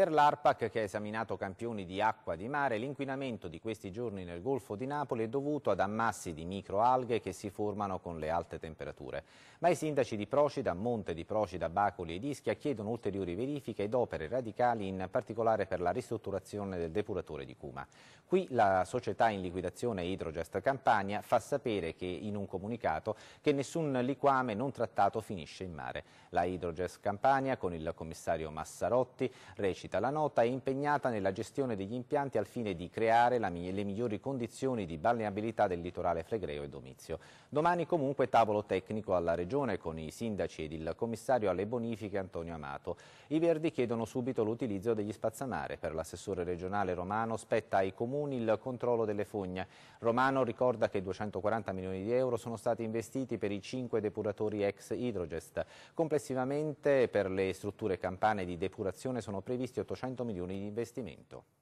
Per l'ARPAC, che ha esaminato campioni di acqua di mare, l'inquinamento di questi giorni nel Golfo di Napoli è dovuto ad ammassi di microalghe che si formano con le alte temperature. Ma i sindaci di Procida, Monte di Procida, Bacoli e Ischia chiedono ulteriori verifiche ed opere radicali, in particolare per la ristrutturazione del depuratore di Cuma. Qui la società in liquidazione Hydrogest Campania fa sapere che, in un comunicato che nessun liquame non trattato finisce in mare. La Hydrogest Campania, con il commissario Massarotti, recita recita la nota è impegnata nella gestione degli impianti al fine di creare la, le migliori condizioni di balneabilità del litorale Flegreo e Domizio. Domani comunque tavolo tecnico alla Regione con i sindaci ed il commissario alle bonifiche Antonio Amato. I Verdi chiedono subito l'utilizzo degli spazzamare. Per l'assessore regionale Romano spetta ai comuni il controllo delle fogne. Romano ricorda che 240 milioni di euro sono stati investiti per i cinque depuratori ex Hydrogest. Complessivamente per le strutture campane di depurazione sono previsti previsti 800 milioni di investimento.